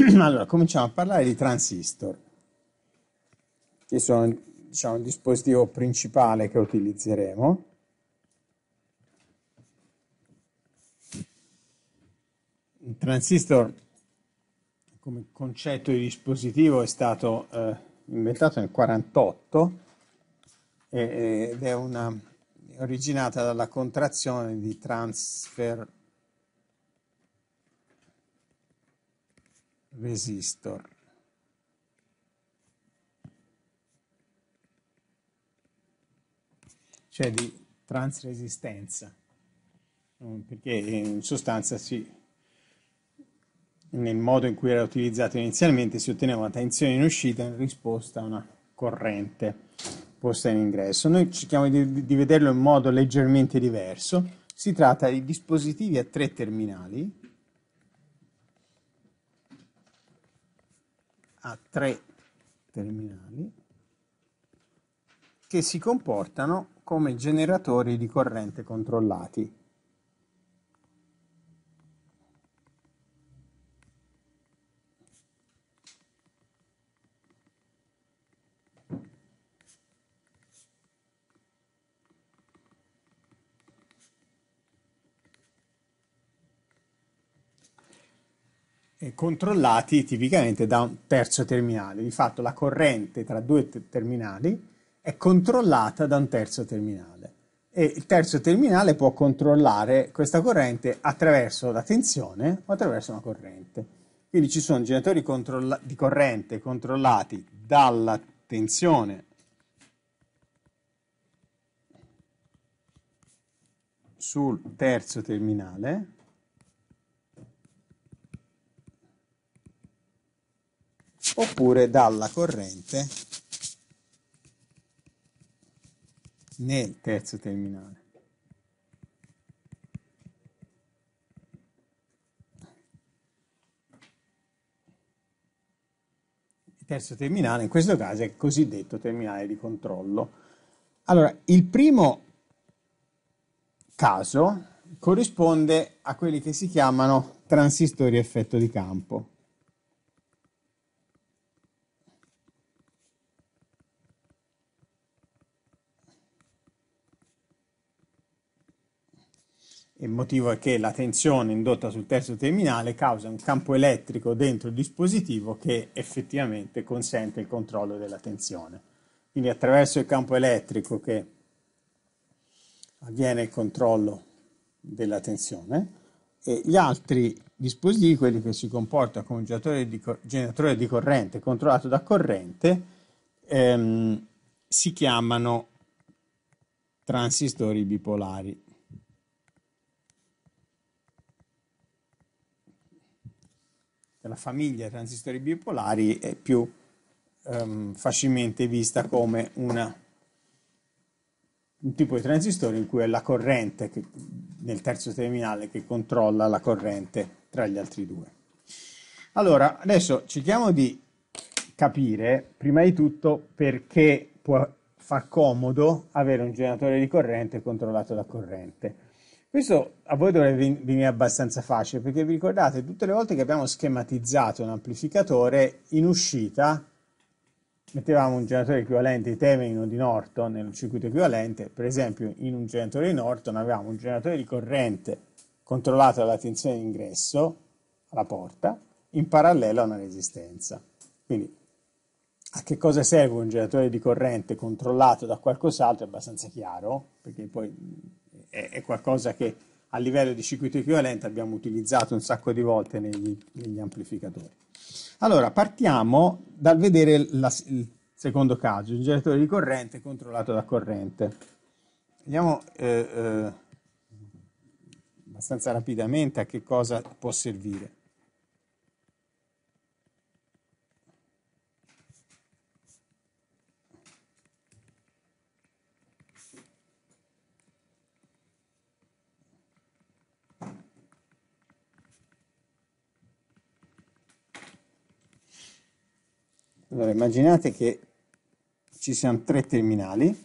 allora, cominciamo a parlare di transistor, che sono diciamo, il dispositivo principale che utilizzeremo. Il transistor come concetto di dispositivo è stato eh, inventato nel 1948 ed è una, originata dalla contrazione di transfer resisto cioè di transresistenza mm, perché in sostanza si, nel modo in cui era utilizzato inizialmente si otteneva una tensione in uscita in risposta a una corrente posta in ingresso noi cerchiamo di, di vederlo in modo leggermente diverso si tratta di dispositivi a tre terminali a tre terminali che si comportano come generatori di corrente controllati. Eh, controllati tipicamente da un terzo terminale. Di fatto la corrente tra due terminali è controllata da un terzo terminale e il terzo terminale può controllare questa corrente attraverso la tensione o attraverso una corrente. Quindi ci sono generatori controlla- di corrente controllati dalla tensione sul terzo terminale oppure dalla corrente nel terzo terminale. Il terzo terminale in questo caso è il cosiddetto terminale di controllo. Allora, il primo caso corrisponde a quelli che si chiamano transistori effetto di campo. Il motivo è che la tensione indotta sul terzo terminale causa un campo elettrico dentro il dispositivo che effettivamente consente il controllo della tensione. Quindi attraverso il campo elettrico che avviene il controllo della tensione e gli altri dispositivi, quelli che si comportano come generatore di, cor- generatore di corrente controllato da corrente, ehm, si chiamano transistori bipolari. della famiglia dei transistori bipolari è più ehm, facilmente vista come una, un tipo di transistore in cui è la corrente che, nel terzo terminale che controlla la corrente tra gli altri due. Allora, adesso cerchiamo di capire prima di tutto perché può far comodo avere un generatore di corrente controllato da corrente. Questo a voi dovrebbe venire abbastanza facile perché vi ricordate tutte le volte che abbiamo schematizzato un amplificatore in uscita mettevamo un generatore equivalente di Thevenin di Norton nel circuito equivalente, per esempio in un generatore di Norton avevamo un generatore di corrente controllato dalla tensione d'ingresso alla porta in parallelo a una resistenza. Quindi a che cosa serve un generatore di corrente controllato da qualcos'altro è abbastanza chiaro, perché poi è, è qualcosa che a livello di circuito equivalente abbiamo utilizzato un sacco di volte negli, negli amplificatori. Allora, partiamo dal vedere la, il secondo caso, il generatore di corrente controllato da corrente. Vediamo eh, eh, abbastanza rapidamente a che cosa può servire. Allora, immaginate che ci siano tre terminali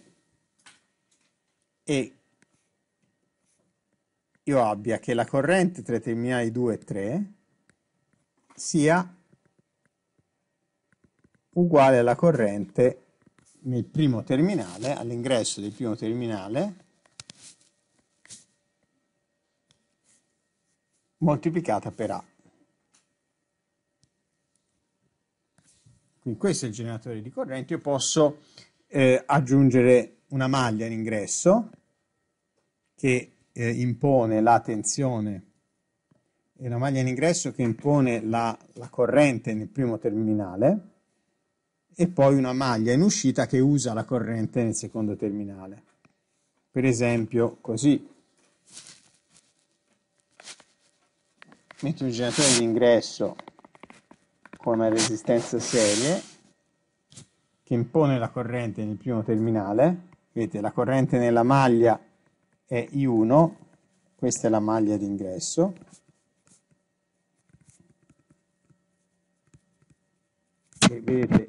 e io abbia che la corrente tra i terminali 2 e 3 sia uguale alla corrente nel primo terminale, all'ingresso del primo terminale, moltiplicata per A. Quindi questo è il generatore di corrente, io posso eh, aggiungere una maglia in ingresso che eh, impone la tensione e una maglia in ingresso che impone la, la, corrente nel primo terminale e poi una maglia in uscita che usa la corrente nel secondo terminale. Per esempio così. Metto un generatore di ingresso con una resistenza serie che impone la corrente nel primo terminale. Vedete, la corrente nella maglia è I1, questa è la maglia d'ingresso. E vedete,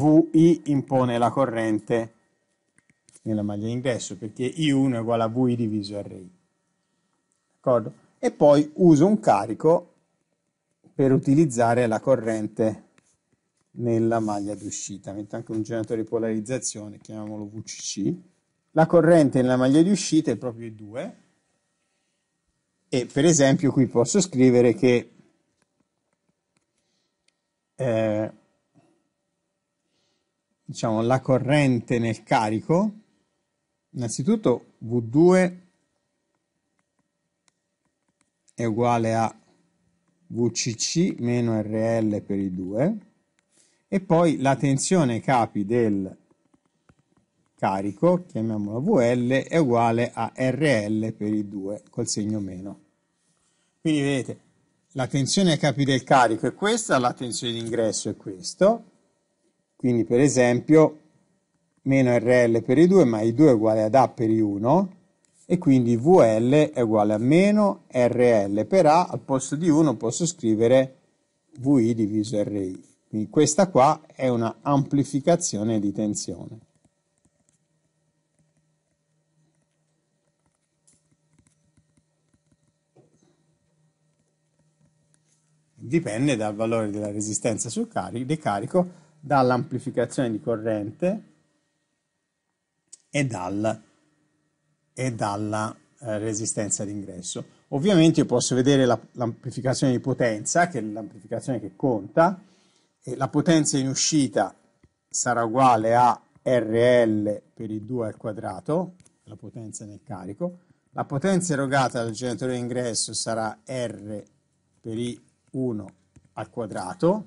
VI impone la corrente nella maglia d'ingresso perché I1 è uguale a VI diviso RI. D'accordo? E poi uso un carico per utilizzare la corrente nella maglia d'uscita. Metto anche un generatore di polarizzazione, chiamiamolo VCC. La corrente nella maglia di uscita è proprio 2 e per esempio qui posso scrivere che eh, diciamo la corrente nel carico innanzitutto V2 è uguale a VCC meno RL per i due e poi la tensione capi del carico, chiamiamola VL, è uguale a RL per i due col segno meno. Quindi vedete, la tensione capi del carico è questa, la tensione d'ingresso è questo, quindi per esempio meno RL per i 2, ma i 2 è uguale ad A per i 1, e quindi VL è uguale a meno RL per A, al posto di 1 posso scrivere VI diviso RI. Quindi questa qua è una amplificazione di tensione. Dipende dal valore della resistenza sul carico, decarico, dall'amplificazione di corrente e dal e dalla eh, resistenza d'ingresso. Ovviamente io posso vedere la, l'amplificazione di potenza, che è l'amplificazione che conta, e la potenza in uscita sarà uguale a RL per i 2 al quadrato, la potenza nel carico, la potenza erogata dal generatore d'ingresso sarà R per I1 al quadrato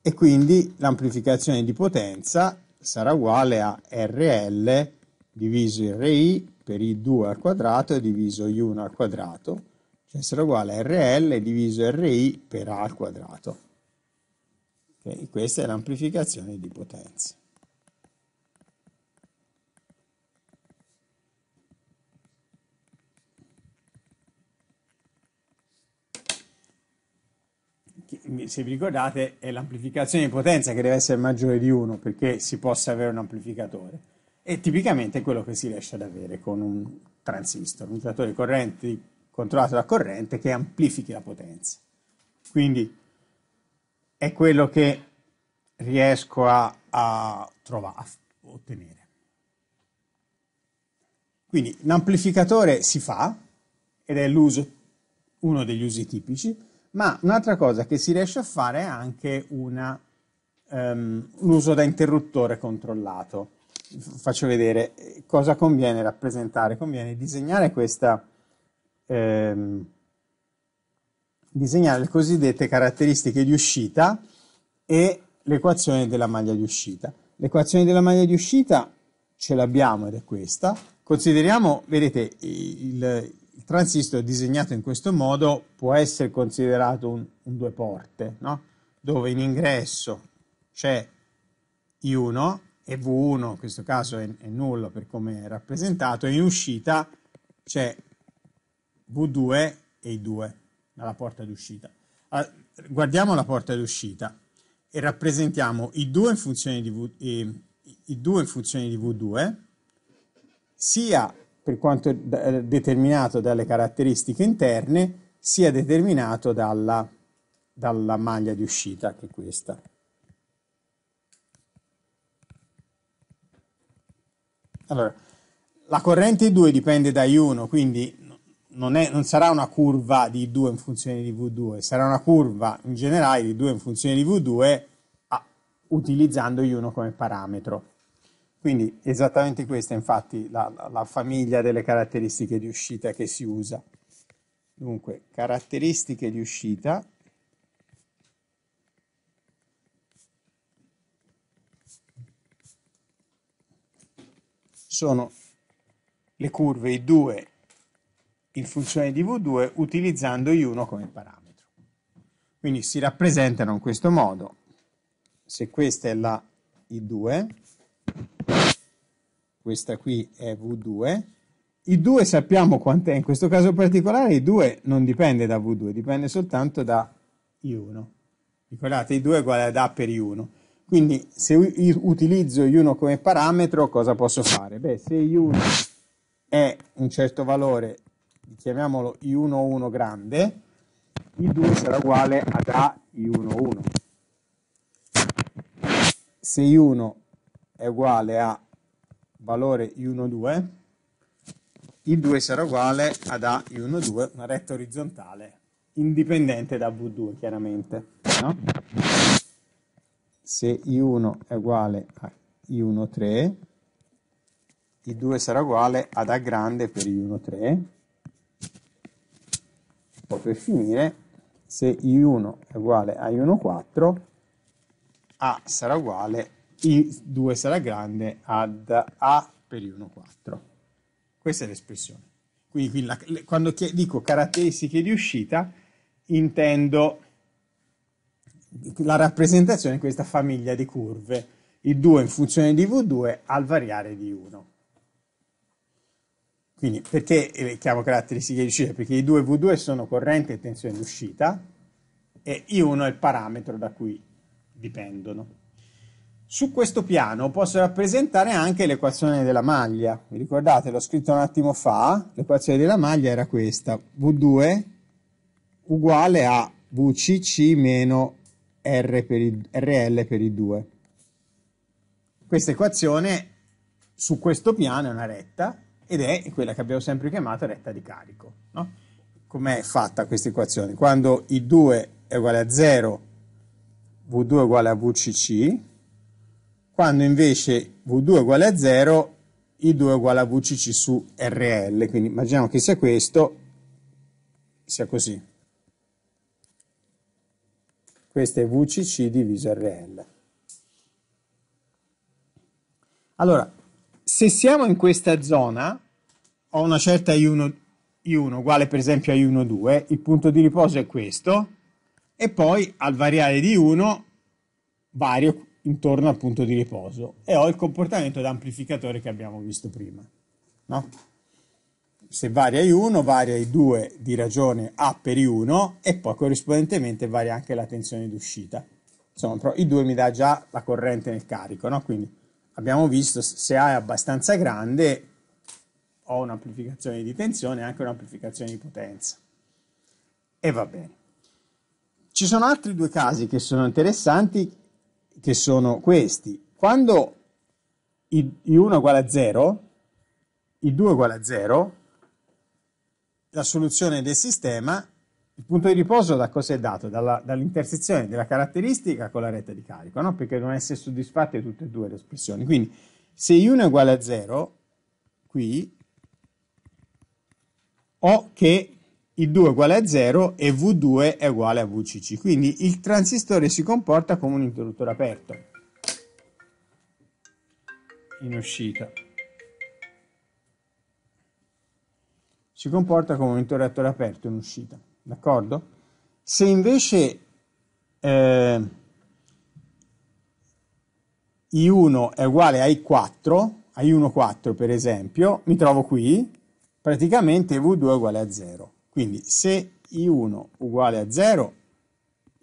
e quindi l'amplificazione di potenza sarà uguale a RL diviso il re i per i2 al quadrato diviso i1 al quadrato, cioè sarà uguale a rl diviso ri per a al quadrato. Okay? Questa è l'amplificazione di potenza. se vi ricordate, è l'amplificazione di potenza che deve essere maggiore di 1 perché si possa avere un amplificatore è tipicamente quello che si riesce ad avere con un transistor, un mutatore correnti controllato da corrente che amplifichi la potenza. Quindi è quello che riesco a, a trovare, a ottenere. Quindi l'amplificatore si fa ed è uno degli usi tipici, ma un'altra cosa che si riesce a fare è anche una, um, un uso da interruttore controllato faccio vedere cosa conviene rappresentare. Conviene disegnare questa, ehm, disegnare le cosiddette caratteristiche di uscita e l'equazione della maglia di uscita. L'equazione della maglia di uscita ce l'abbiamo ed è questa. Consideriamo, vedete, il, il transistor disegnato in questo modo può essere considerato un, un due porte, no? dove in ingresso c'è I1 è V1, in questo caso è, è nullo per come è rappresentato, e in uscita c'è V2 e I2 dalla porta d'uscita. Allora, ah, guardiamo la porta d'uscita e rappresentiamo I2 in funzione di, v, eh, I2 in funzione di V2 sia per quanto eh, determinato dalle caratteristiche interne, sia determinato dalla, dalla maglia di uscita, che è questa. Allora, la corrente 2 dipende da I1, quindi non, è, non, sarà una curva di I2 in funzione di V2, sarà una curva in generale di I2 in funzione di V2 a, utilizzando I1 come parametro. Quindi esattamente questa è infatti la, la, la famiglia delle caratteristiche di uscita che si usa. Dunque, caratteristiche di uscita sono le curve I2 in funzione di V2 utilizzando I1 come parametro. Quindi si rappresentano in questo modo. Se questa è la I2, questa qui è V2, I2 sappiamo quant'è, in questo caso particolare I2 non dipende da V2, dipende soltanto da I1. Ricordate, I2 è uguale ad A per I1. Quindi se utilizzo I1 come parametro, cosa posso fare? Beh, se I1 è un certo valore, chiamiamolo I1,1 grande, I2 sarà uguale ad A I1,1. Se I1 è uguale a valore I1,2, I2 sarà uguale ad A I1,2, una retta orizzontale, indipendente da V2 chiaramente. No? se I1 è uguale a I1,3, I2 sarà uguale ad A grande per I1,3. Poi per finire, se I1 è uguale a I1,4, A sarà uguale, I2 sarà grande ad A per I1,4. Questa è l'espressione. Quindi, quindi la, quando dico caratteristiche di uscita, intendo la rappresentazione di questa famiglia di curve, i 2 in funzione di V2 al variare di 1. Quindi perché le eh, chiamo caratteristiche di uscita? Perché i 2 V2 sono corrente e tensione d'uscita e I1 è il parametro da cui dipendono. Su questo piano posso rappresentare anche l'equazione della maglia. Vi ricordate, l'ho scritto un attimo fa, l'equazione della maglia era questa, V2 uguale a VCC meno R per i, RL per i 2. Questa equazione su questo piano è una retta ed è quella che abbiamo sempre chiamato retta di carico. No? Com'è fatta questa equazione? Quando I2 è uguale a 0, V2 è uguale a VCC, quando invece V2 è uguale a 0, I2 è uguale a VCC su RL. Quindi immaginiamo che sia questo, sia così. Questa è VCC diviso RL. Allora, se siamo in questa zona, ho una certa I1, I1 uguale per esempio a I1,2, il punto di riposo è questo, e poi al variare di 1 vario intorno al punto di riposo e ho il comportamento d'amplificatore che abbiamo visto prima. No? se varia i 1 varia i 2 di ragione A per I1 e poi corrispondentemente varia anche la tensione d'uscita. Insomma, però I2 mi dà già la corrente nel carico, no? Quindi abbiamo visto se A è abbastanza grande ho un'amplificazione di tensione e anche un'amplificazione di potenza. E va bene. Ci sono altri due casi che sono interessanti, che sono questi. Quando I1 uguale a 0, I2 uguale a 0, la soluzione del sistema, il punto di riposo da cosa è dato? Dalla, dall'intersezione della caratteristica con la retta di carico, no? perché devono essere soddisfatte tutte e due le espressioni. Quindi se I1 è uguale a 0, qui, ho che I2 è uguale a 0 e V2 è uguale a VCC. Quindi il transistore si comporta come un interruttore aperto in uscita. si comporta come un interruttore aperto in uscita, d'accordo? Se invece eh, I1 è uguale a I4, I1,4 per esempio, mi trovo qui, praticamente V2 è uguale a 0. Quindi se I1 uguale a 0,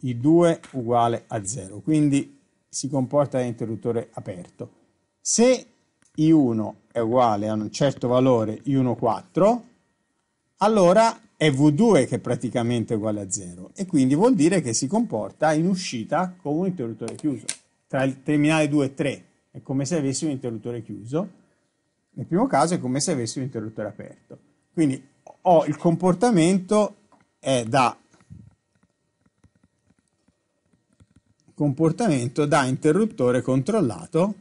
I2 uguale a 0, quindi si comporta da interruttore aperto. Se I1 è uguale a un certo valore I1,4, allora è V2 che è praticamente uguale a 0 e quindi vuol dire che si comporta in uscita con un interruttore chiuso tra il terminale 2 e 3 è come se avessi un interruttore chiuso nel primo caso è come se avessi un interruttore aperto quindi ho il comportamento è da comportamento da interruttore controllato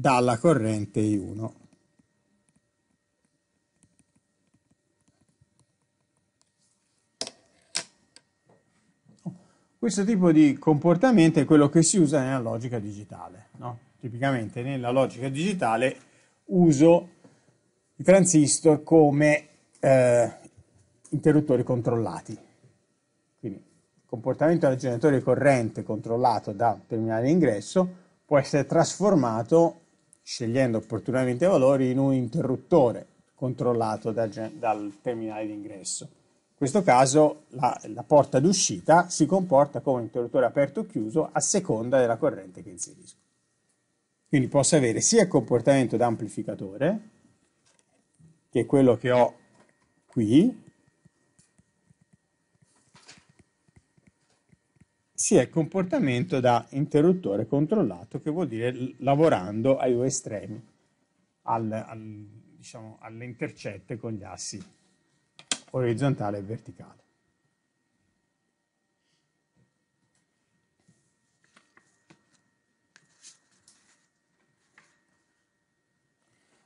dalla corrente I1. Questo tipo di comportamento è quello che si usa nella logica digitale. No? Tipicamente nella logica digitale uso i transistor come eh, interruttori controllati. Quindi il comportamento del generatore corrente controllato da un terminale ingresso può essere trasformato scegliendo opportunamente i valori in un interruttore controllato da, dal terminale d'ingresso. In questo caso la, la porta d'uscita si comporta come interruttore aperto o chiuso a seconda della corrente che inserisco. Quindi posso avere sia il comportamento da amplificatore, che è quello che ho qui, sia il comportamento da interruttore controllato, che vuol dire lavorando ai due estremi, al, al, diciamo, alle intercette con gli assi orizzontale e verticale.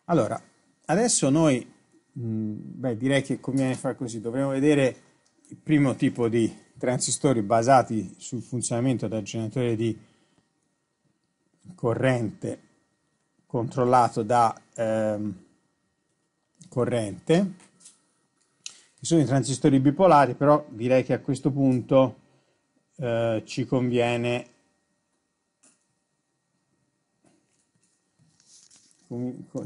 Allora, adesso noi, mh, beh, direi che conviene fare così, dovremmo vedere il primo tipo di transistori basati sul funzionamento del generatore di corrente controllato da ehm, corrente, che sono i transistori bipolari, però direi che a questo punto eh, ci conviene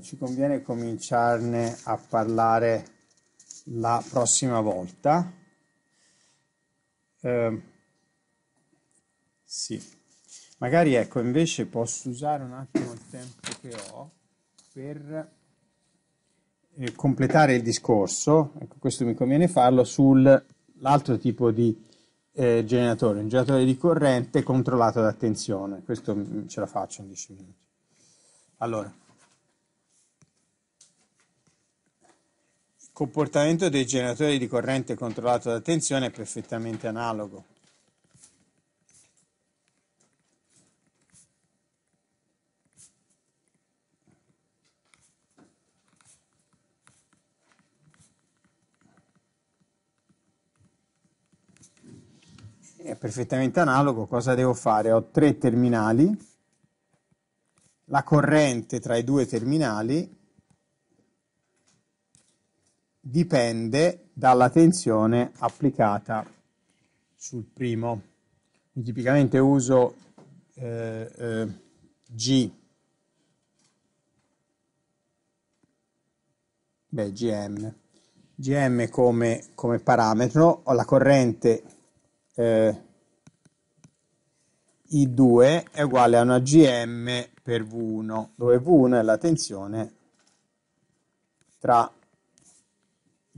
ci conviene cominciarne a parlare la prossima volta. Ehm, sì, magari ecco, invece posso usare un attimo il tempo che ho per eh, completare il discorso, ecco, questo mi conviene farlo, sull'altro tipo di eh, generatore, un generatore di corrente controllato da tensione. Questo mm, ce la faccio in 10 minuti. Allora. comportamento dei generatori di corrente controllato da tensione è perfettamente analogo. È perfettamente analogo, cosa devo fare? Ho tre terminali, la corrente tra i due terminali dipende dalla tensione applicata sul primo. Io tipicamente uso eh, eh, G, beh, GM, GM come, come parametro, ho la corrente eh, I2 è uguale a una GM per V1, dove V1 è la tensione tra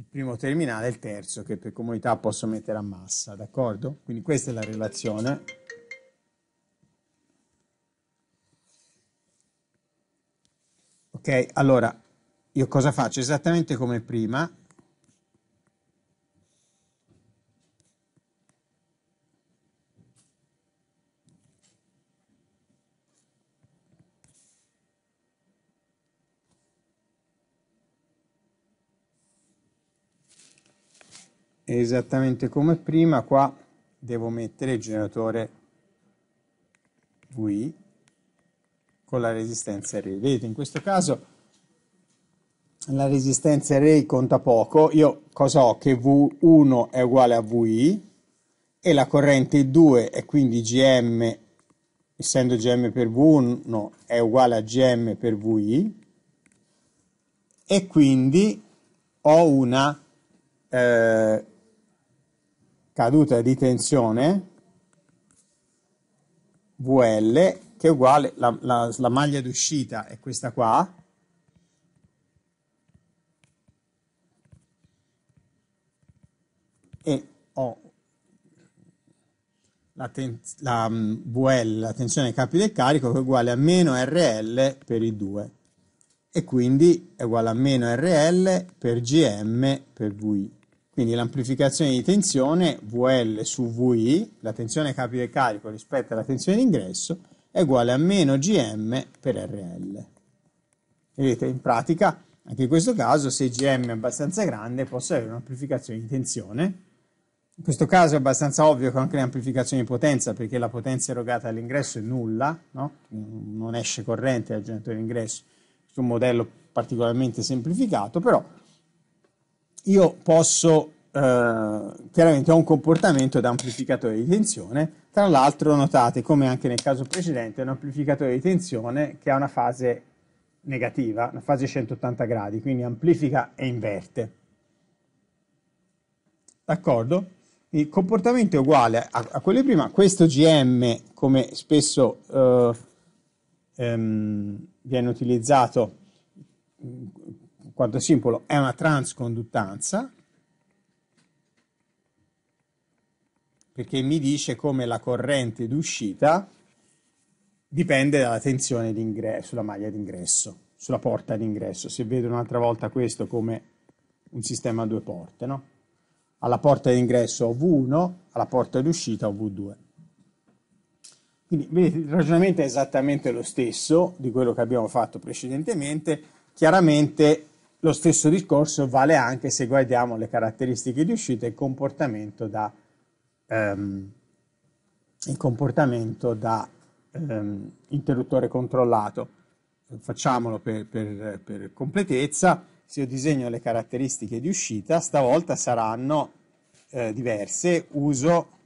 il primo terminale e il terzo che per comodità posso mettere a massa, d'accordo? Quindi questa è la relazione. Ok, allora io cosa faccio? Esattamente come prima, esattamente come prima qua devo mettere il generatore VI con la resistenza array vedete in questo caso la resistenza array conta poco io cosa ho che V1 è uguale a VI e la corrente 2 è quindi GM essendo GM per V1 è uguale a GM per VI e quindi ho una eh, caduta di tensione VL che è uguale la, la, la maglia d'uscita è questa qua e ho la, ten, la mm, VL, la tensione capi del carico che è uguale a meno RL per i 2 e quindi è uguale a meno RL per GM per VI quindi l'amplificazione di tensione VL su VI, la tensione capo del carico rispetto alla tensione d'ingresso, è uguale a meno Gm per RL. Vedete, in pratica, anche in questo caso, se Gm è abbastanza grande, posso avere un'amplificazione di tensione. In questo caso è abbastanza ovvio che anche l'amplificazione di potenza, perché la potenza erogata all'ingresso è nulla, no? non esce corrente dal genitore d'ingresso, questo è un modello particolarmente semplificato, però io posso, eh, chiaramente ho un comportamento da amplificatore di tensione, tra l'altro notate come anche nel caso precedente è un amplificatore di tensione che ha una fase negativa, una fase 180 gradi, quindi amplifica e inverte. D'accordo? Il comportamento è uguale a, a quello di prima, questo GM come spesso eh, ehm, viene utilizzato quarto simbolo è una transconduttanza perché mi dice come la corrente d'uscita dipende dalla tensione sulla maglia d'ingresso, sulla porta d'ingresso. Se vedo un'altra volta questo come un sistema a due porte, no? Alla porta d'ingresso ho V1, alla porta d'uscita ho V2. Quindi vedete, il ragionamento è esattamente lo stesso di quello che abbiamo fatto precedentemente. Chiaramente lo stesso discorso vale anche se guardiamo le caratteristiche di uscita e il comportamento da, um, il comportamento da um, interruttore controllato. Facciamolo per, per, per completezza. Se io disegno le caratteristiche di uscita, stavolta saranno eh, diverse. Uso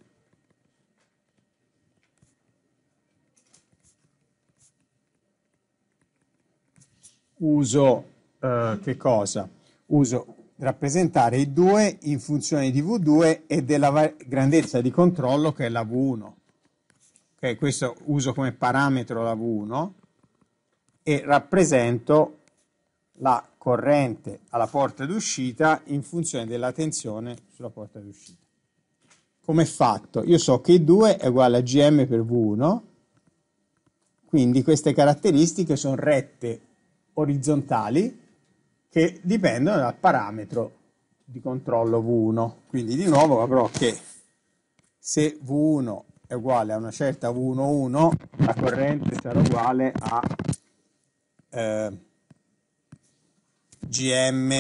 uso eh, che cosa? Uso rappresentare i 2 in funzione di V2 e della grandezza di controllo che è la V1. Okay, questo uso come parametro la V1 e rappresento la corrente alla porta d'uscita in funzione della tensione sulla porta d'uscita. Come è fatto? Io so che I2 è uguale a Gm per V1, quindi queste caratteristiche sono rette orizzontali che dipendono dal parametro di controllo v1. Quindi di nuovo avrò che se v1 è uguale a una certa v11, la corrente sarà uguale a eh, gm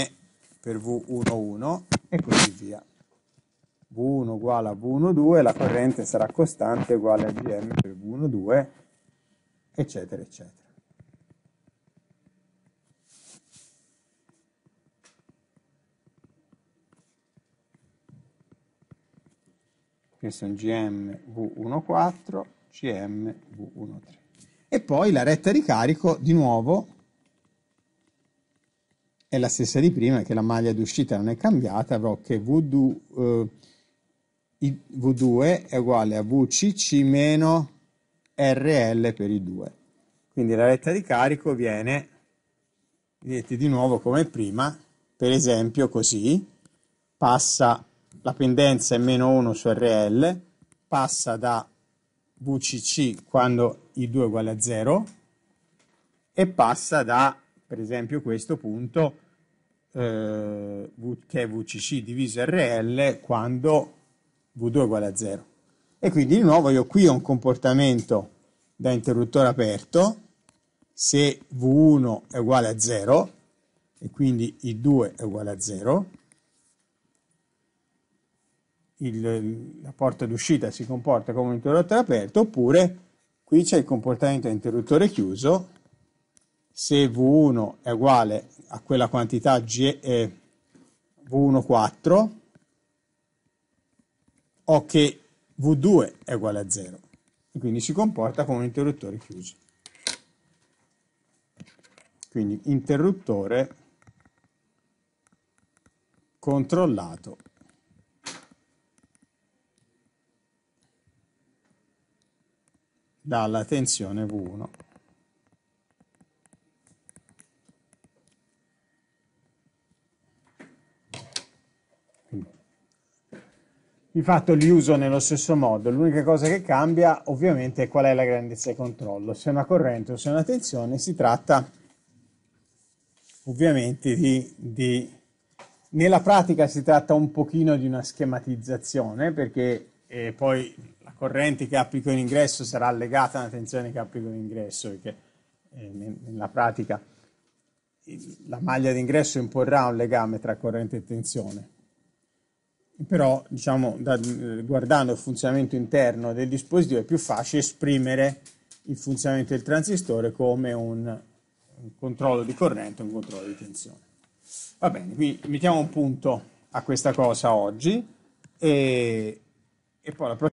per v11 e così via. V1 uguale a V12, la corrente sarà costante uguale a Gm per V12, eccetera, eccetera. quindi sono GMV14, GMV13. E poi la retta di carico di nuovo è la stessa di prima, che la maglia d'uscita non è cambiata, avrò che V2, eh, V2 è uguale a VCC meno RL per i 2. Quindi la retta di carico viene, vedete di nuovo come prima, per esempio così, passa la pendenza è meno 1 su RL, passa da VCC quando I2 è uguale a 0 e passa da, per esempio, questo punto eh, che è VCC diviso RL quando V2 è uguale a 0. E quindi di nuovo io qui ho un comportamento da interruttore aperto se V1 è uguale a 0 e quindi I2 è uguale a 0 il, la porta d'uscita si comporta come un interruttore aperto, oppure qui c'è il comportamento a interruttore chiuso, se V1 è uguale a quella quantità G, eh, V1,4 o che V2 è uguale a 0 e quindi si comporta come un interruttore chiuso. Quindi interruttore controllato dalla tensione V1. Di fatto li uso nello stesso modo, l'unica cosa che cambia ovviamente è qual è la grandezza di controllo, se è una corrente o se è una tensione si tratta ovviamente di, di... nella pratica si tratta un pochino di una schematizzazione perché eh, poi corrente che applico in ingresso sarà legata alla tensione che applico in ingresso, perché eh, nella pratica la maglia d'ingresso imporrà un legame tra corrente e tensione. Però, diciamo, da, guardando il funzionamento interno del dispositivo è più facile esprimere il funzionamento del transistore come un, un controllo di corrente e un controllo di tensione. Va bene, quindi mettiamo un punto a questa cosa oggi e, e poi la prossima